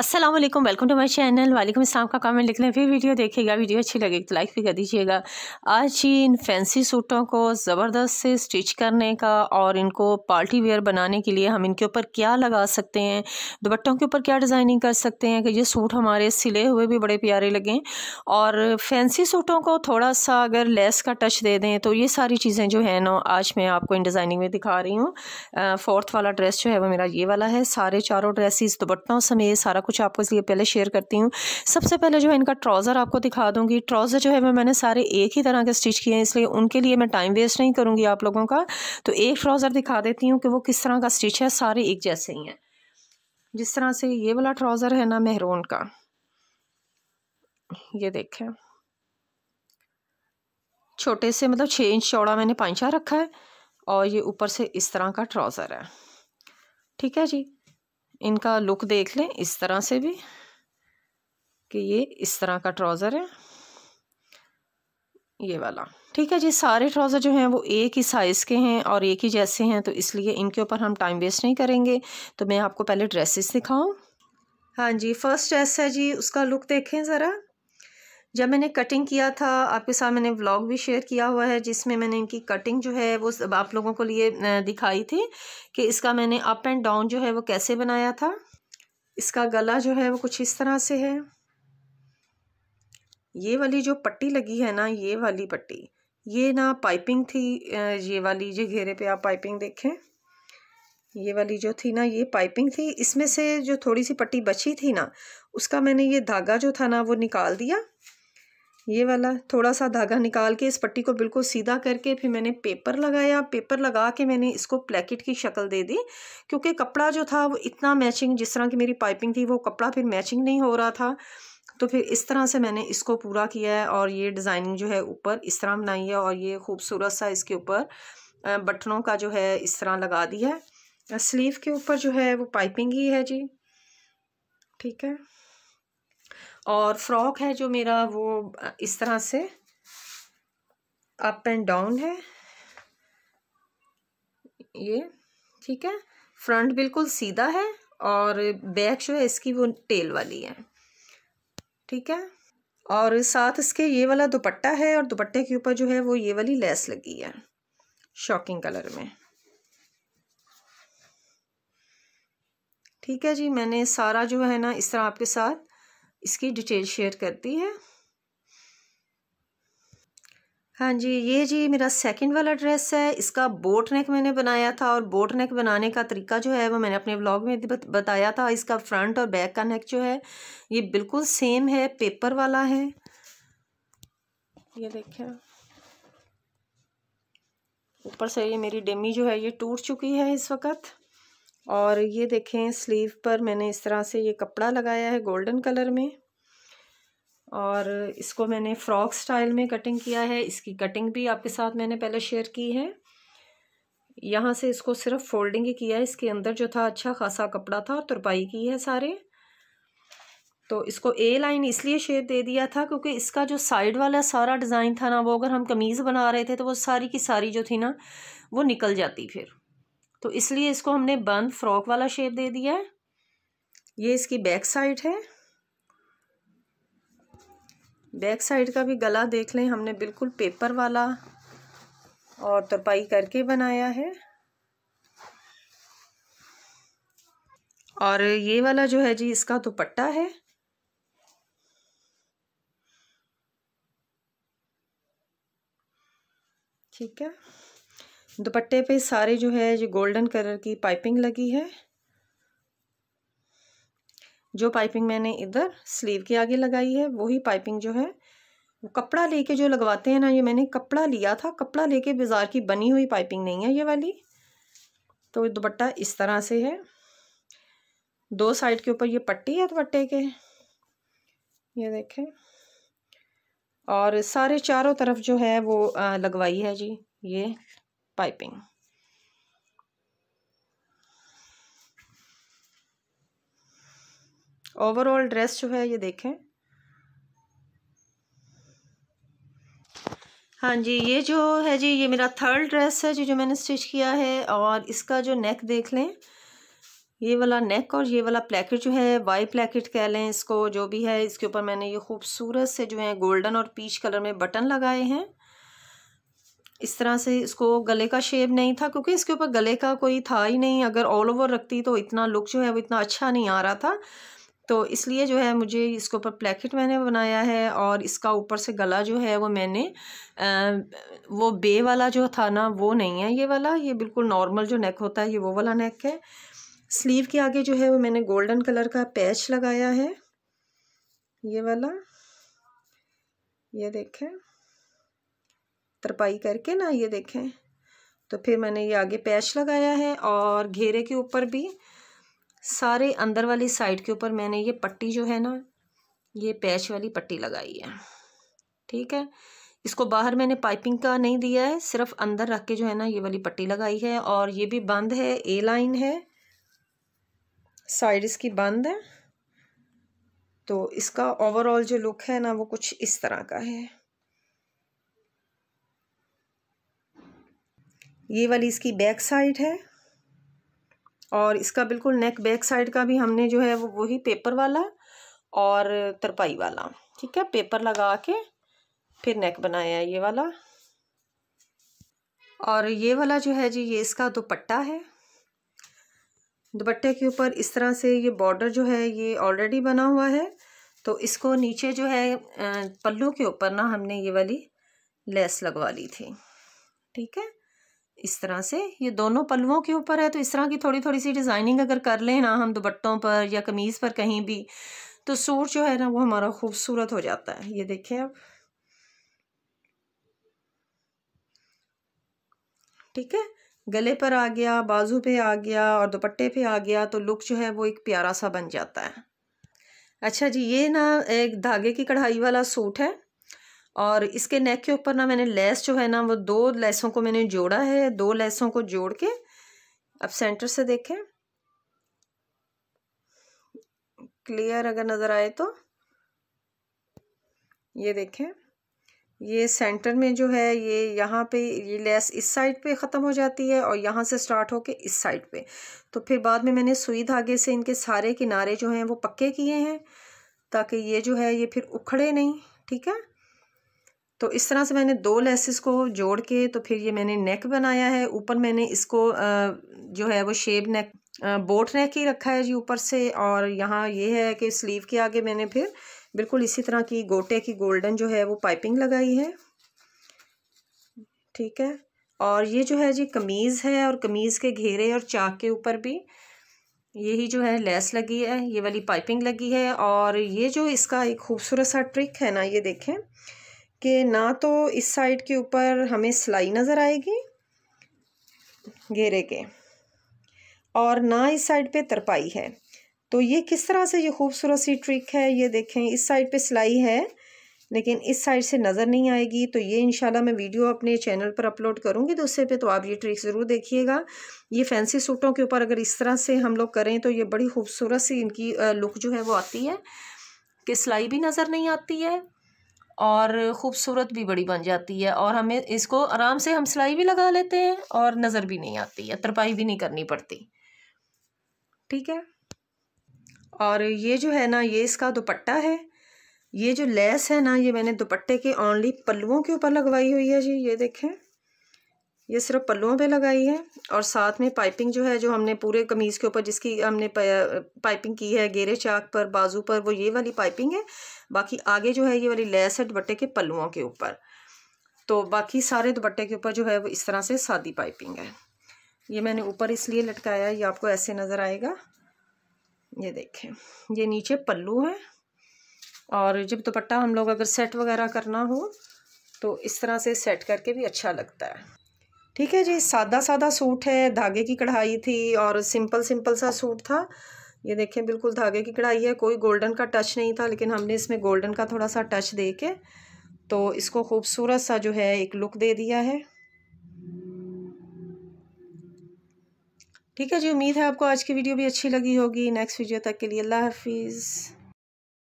Aslam welcome to my channel वालेकुम इस्लाम का कमेंट लिख लें फिर वीडियो देखिएगा वीडियो अच्छी लगेगी तो लाइक भी कर दीजिएगा आज ही इन फैंसी सूटों को ज़बरदस्त से स्टिच करने का और इनको पार्टी वेयर बनाने के लिए हम इनके ऊपर क्या लगा सकते हैं दुपट्टों के ऊपर क्या डिज़ाइनिंग कर सकते हैं कि ये सूट हमारे सिले हुए भी बड़े प्यारे लगें और फैंसी सूटों को थोड़ा सा अगर लेस का टच दे दें तो ये सारी चीज़ें जो है ना आज मैं आपको इन डिज़ाइनिंग में दिखा रही हूँ फोर्थ वाला ड्रेस जो है वो मेरा ये वाला है सारे चारों ड्रेसिस दुपट्टों समेत सारा कुछ आपको इसलिए पहले शेयर करती हूँ सबसे पहले जो है इनका ट्राउज़र आपको दिखा दूँगी ट्राउज़र जो है मैं मैंने सारे एक ही तरह के स्टिच किए हैं इसलिए उनके लिए मैं टाइम वेस्ट नहीं करूँगी आप लोगों का तो एक ट्राउज़र दिखा देती हूँ कि वो किस तरह का स्टिच है सारे एक जैसे ही हैं जिस तरह से ये वाला ट्राउज़र है ना मेहरून का ये देखें छोटे से मतलब छः इंच चौड़ा मैंने पाँचा रखा है और ये ऊपर से इस तरह का ट्राउज़र है ठीक है जी इनका लुक देख लें इस तरह से भी कि ये इस तरह का ट्राउज़र है ये वाला ठीक है जी सारे ट्राउज़र जो हैं वो एक ही साइज़ के हैं और एक ही जैसे हैं तो इसलिए इनके ऊपर हम टाइम वेस्ट नहीं करेंगे तो मैं आपको पहले ड्रेसेस दिखाऊँ हाँ जी फर्स्ट ड्रेस है जी उसका लुक देखें ज़रा जब मैंने कटिंग किया था आपके साथ मैंने व्लॉग भी शेयर किया हुआ है जिसमें मैंने इनकी कटिंग जो है वो आप लोगों को लिए दिखाई थी कि इसका मैंने अप एंड डाउन जो है वो कैसे बनाया था इसका गला जो है वो कुछ इस तरह से है ये वाली जो पट्टी लगी है ना ये वाली पट्टी ये ना पाइपिंग थी ये वाली जो घेरे पे आप पाइपिंग देखें ये वाली जो थी ना ये पाइपिंग थी इसमें से जो थोड़ी सी पट्टी बची थी ना उसका मैंने ये धागा जो था ना वो निकाल दिया ये वाला थोड़ा सा धागा निकाल के इस पट्टी को बिल्कुल सीधा करके फिर मैंने पेपर लगाया पेपर लगा के मैंने इसको प्लेकेट की शक्ल दे दी क्योंकि कपड़ा जो था वो इतना मैचिंग जिस तरह की मेरी पाइपिंग थी वो कपड़ा फिर मैचिंग नहीं हो रहा था तो फिर इस तरह से मैंने इसको पूरा किया है और ये डिज़ाइनिंग जो है ऊपर इस तरह बनाई है और ये खूबसूरत सा इसके ऊपर बटनों का जो है इस तरह लगा दिया है स्लीव के ऊपर जो है वो पाइपिंग ही है जी ठीक है और फ्रॉक है जो मेरा वो इस तरह से अप एंड डाउन है ये ठीक है फ्रंट बिल्कुल सीधा है और बैक जो है इसकी वो टेल वाली है ठीक है और साथ इसके ये वाला दुपट्टा है और दुपट्टे के ऊपर जो है वो ये वाली लेस लगी है शॉकिंग कलर में ठीक है जी मैंने सारा जो है ना इस तरह आपके साथ इसकी डिटेल शेयर करती है हाँ जी ये जी मेरा सेकंड वाला ड्रेस है इसका बोट नेक मैंने बनाया था और बोट नेक बनाने का तरीका जो है वो मैंने अपने व्लॉग में बताया था इसका फ्रंट और बैक का नेक जो है ये बिल्कुल सेम है पेपर वाला है ये देखें ऊपर से ये मेरी डेमी जो है ये टूट चुकी है इस वक्त और ये देखें स्लीव पर मैंने इस तरह से ये कपड़ा लगाया है गोल्डन कलर में और इसको मैंने फ्रॉक स्टाइल में कटिंग किया है इसकी कटिंग भी आपके साथ मैंने पहले शेयर की है यहाँ से इसको सिर्फ फोल्डिंग ही किया है इसके अंदर जो था अच्छा खासा कपड़ा था तुरपाई की है सारे तो इसको ए लाइन इसलिए शेप दे दिया था क्योंकि इसका जो साइड वाला सारा डिज़ाइन था ना वो अगर हम कमीज़ बना रहे थे तो वो सारी की सारी जो थी ना वो निकल जाती फिर तो इसलिए इसको हमने बंद फ्रॉक वाला शेप दे दिया है ये इसकी बैक साइड है बैक साइड का भी गला देख लें हमने बिल्कुल पेपर वाला और तरपाई करके बनाया है और ये वाला जो है जी इसका दुपट्टा है ठीक है दुपट्टे पे सारे जो है ये गोल्डन कलर की पाइपिंग लगी है जो पाइपिंग मैंने इधर स्लीव के आगे लगाई है वही पाइपिंग जो है कपड़ा लेके जो लगवाते हैं ना ये मैंने कपड़ा लिया था कपड़ा लेके बाज़ार की बनी हुई पाइपिंग नहीं है ये वाली तो दुपट्टा इस तरह से है दो साइड के ऊपर ये पट्टी है दुपट्टे के ये देखें और सारे चारों तरफ जो है वो लगवाई है जी ये piping. ओवरऑल ड्रेस जो है ये देखें हाँ जी ये जो है जी ये मेरा थर्ड ड्रेस है जी जो मैंने स्टिच किया है और इसका जो नेक देख लें ये वाला नेक और ये वाला प्लेकेट जो है वाई प्लेकेट कह लें इसको जो भी है इसके ऊपर मैंने ये खूबसूरत से जो है गोल्डन और पीच कलर में बटन लगाए हैं इस तरह से इसको गले का शेप नहीं था क्योंकि इसके ऊपर गले का कोई था ही नहीं अगर ऑल ओवर रखती तो इतना लुक जो है वो इतना अच्छा नहीं आ रहा था तो इसलिए जो है मुझे इसके ऊपर प्लेकेट मैंने बनाया है और इसका ऊपर से गला जो है वो मैंने आ, वो बे वाला जो था ना वो नहीं है ये वाला ये बिल्कुल नॉर्मल जो नेक होता है ये वो वाला नेक है स्लीव के आगे जो है वो मैंने गोल्डन कलर का पैच लगाया है ये वाला ये देखें तरपाई करके ना ये देखें तो फिर मैंने ये आगे पैच लगाया है और घेरे के ऊपर भी सारे अंदर वाली साइड के ऊपर मैंने ये पट्टी जो है ना ये पैच वाली पट्टी लगाई है ठीक है इसको बाहर मैंने पाइपिंग का नहीं दिया है सिर्फ अंदर रख के जो है ना ये वाली पट्टी लगाई है और ये भी बंद है ए लाइन है साइड इसकी बंद है तो इसका ओवरऑल जो लुक है ना वो कुछ इस तरह का है ये वाली इसकी बैक साइड है और इसका बिल्कुल नेक बैक साइड का भी हमने जो है वो वही पेपर वाला और तरपाई वाला ठीक है पेपर लगा के फिर नेक बनाया ये वाला और ये वाला जो है जी ये इसका दुपट्टा है दुपट्टे के ऊपर इस तरह से ये बॉर्डर जो है ये ऑलरेडी बना हुआ है तो इसको नीचे जो है पल्लू के ऊपर ना हमने ये वाली लेस लगवा ली थी ठीक है इस तरह से ये दोनों पल्लुओं के ऊपर है तो इस तरह की थोड़ी थोड़ी सी डिज़ाइनिंग अगर कर लें ना हम दुपट्टों पर या कमीज़ पर कहीं भी तो सूट जो है ना वो हमारा खूबसूरत हो जाता है ये देखें अब ठीक है गले पर आ गया बाजू पे आ गया और दुपट्टे पे आ गया तो लुक जो है वो एक प्यारा सा बन जाता है अच्छा जी ये ना एक धागे की कढ़ाई वाला सूट है और इसके नेक के ऊपर ना मैंने लेस जो है ना वो दो लेसों को मैंने जोड़ा है दो लेसों को जोड़ के अब सेंटर से देखें क्लियर अगर नज़र आए तो ये देखें ये सेंटर में जो है ये यहाँ पे ये लेस इस साइड पे ख़त्म हो जाती है और यहाँ से स्टार्ट होके इस साइड पे तो फिर बाद में मैंने सुई धागे से इनके सारे किनारे जो हैं वो पक्के किए हैं ताकि ये जो है ये फिर उखड़े नहीं ठीक है तो इस तरह से मैंने दो लेसेस को जोड़ के तो फिर ये मैंने नेक बनाया है ऊपर मैंने इसको जो है वो शेप नेक बोट नेक ही रखा है जी ऊपर से और यहाँ ये है कि स्लीव के आगे मैंने फिर बिल्कुल इसी तरह की गोटे की गोल्डन जो है वो पाइपिंग लगाई है ठीक है और ये जो है जी कमीज़ है और कमीज़ के घेरे और चाक के ऊपर भी यही जो है लेस लगी है ये वाली पाइपिंग लगी है और ये जो इसका एक खूबसूरत सा ट्रिक है ना ये देखें कि ना तो इस साइड के ऊपर हमें सिलाई नज़र आएगी घेरे के और ना इस साइड पे तरपाई है तो ये किस तरह से ये खूबसूरत सी ट्रिक है ये देखें इस साइड पे सिलाई है लेकिन इस साइड से नज़र नहीं आएगी तो ये इंशाल्लाह मैं वीडियो अपने चैनल पर अपलोड करूँगी तो उससे पे तो आप ये ट्रिक ज़रूर देखिएगा ये फैंसी सूटों के ऊपर अगर इस तरह से हम लोग करें तो ये बड़ी खूबसूरत सी इनकी लुक जो है वो आती है कि सिलाई भी नज़र नहीं आती है और ख़ूबसूरत भी बड़ी बन जाती है और हमें इसको आराम से हम सिलाई भी लगा लेते हैं और नज़र भी नहीं आती है तरपाई भी नहीं करनी पड़ती ठीक है और ये जो है ना ये इसका दुपट्टा है ये जो लेस है ना ये मैंने दुपट्टे के ऑनली पल्लुओं के ऊपर लगवाई हुई है जी ये देखें ये सिर्फ पल्लुओं पे लगाई है और साथ में पाइपिंग जो है जो हमने पूरे कमीज़ के ऊपर जिसकी हमने पाइपिंग की है गेरे चाक पर बाजू पर वो ये वाली पाइपिंग है बाकी आगे जो है ये वाली लेस है दुपट्टे के पल्लुओं के ऊपर तो बाकी सारे दुपट्टे के ऊपर जो है वो इस तरह से सादी पाइपिंग है ये मैंने ऊपर इसलिए लटकाया है ये आपको ऐसे नज़र आएगा ये देखें ये नीचे पल्लू है और जब दुपट्टा हम लोग अगर सेट वगैरह करना हो तो इस तरह से सेट करके भी अच्छा लगता है ठीक है जी सादा सादा सूट है धागे की कढ़ाई थी और सिंपल सिंपल सा सूट था ये देखें बिल्कुल धागे की कढ़ाई है कोई गोल्डन का टच नहीं था लेकिन हमने इसमें गोल्डन का थोड़ा सा टच दे के तो इसको खूबसूरत सा जो है एक लुक दे दिया है ठीक है जी उम्मीद है आपको आज की वीडियो भी अच्छी लगी होगी नेक्स्ट वीडियो तक के लिए अल्लाह हाफिज़